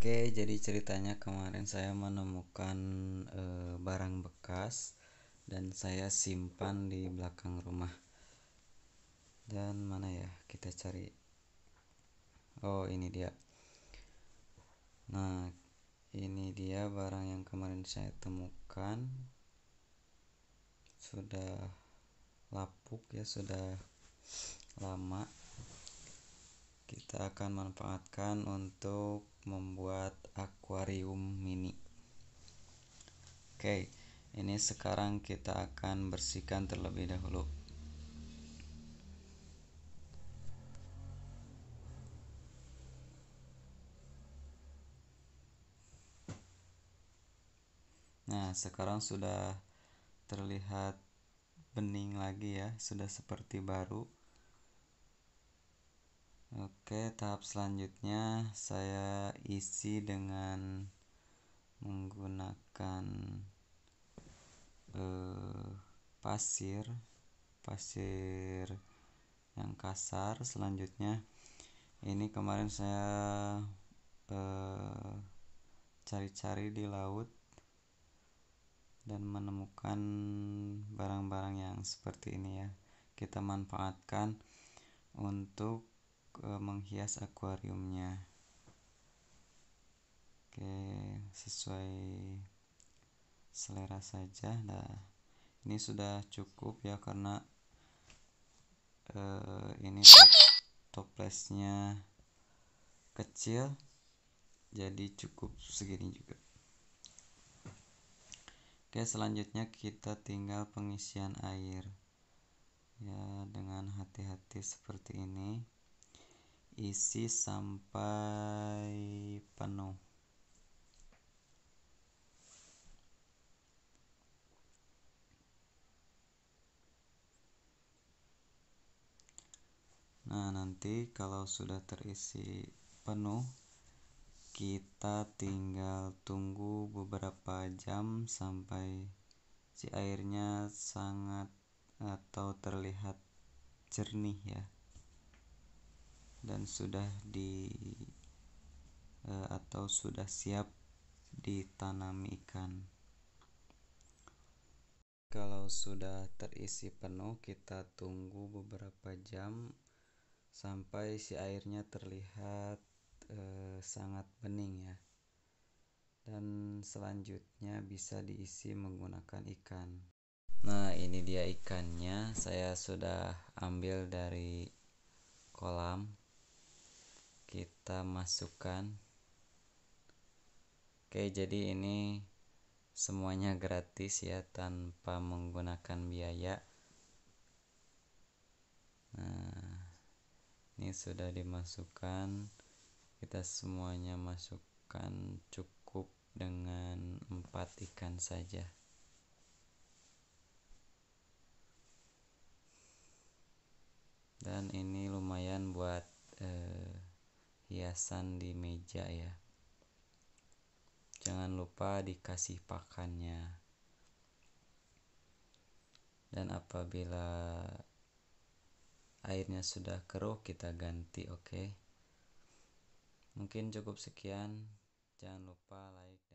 Oke, jadi ceritanya kemarin saya menemukan e, barang bekas dan saya simpan di belakang rumah. Dan mana ya? Kita cari. Oh, ini dia. Nah, ini dia barang yang kemarin saya temukan. Sudah lapuk ya, sudah lama kita akan manfaatkan untuk membuat akuarium mini oke ini sekarang kita akan bersihkan terlebih dahulu Nah, sekarang sudah terlihat bening lagi ya, sudah seperti baru. Oke, tahap selanjutnya saya isi dengan menggunakan eh, pasir, pasir yang kasar. Selanjutnya, ini kemarin saya eh, cari-cari eh, di laut dan menemukan barang-barang yang seperti ini ya. Kita manfaatkan untuk menghias akuariumnya oke sesuai selera saja nah ini sudah cukup ya karena uh, ini top, toplesnya kecil jadi cukup segini juga oke selanjutnya kita tinggal pengisian air ya dengan hati-hati seperti ini isi sampai penuh Nah, nanti kalau sudah terisi penuh, kita tinggal tunggu beberapa jam sampai si airnya sangat atau terlihat jernih ya dan sudah di eh, atau sudah siap ditanami ikan. Kalau sudah terisi penuh, kita tunggu beberapa jam sampai si airnya terlihat eh, sangat bening ya. Dan selanjutnya bisa diisi menggunakan ikan. Nah, ini dia ikannya. Saya sudah ambil dari kolam kita masukkan oke jadi ini semuanya gratis ya tanpa menggunakan biaya nah ini sudah dimasukkan kita semuanya masukkan cukup dengan empat ikan saja dan ini lumayan buat hiasan di meja ya jangan lupa dikasih pakannya dan apabila airnya sudah keruh kita ganti oke okay? mungkin cukup sekian jangan lupa like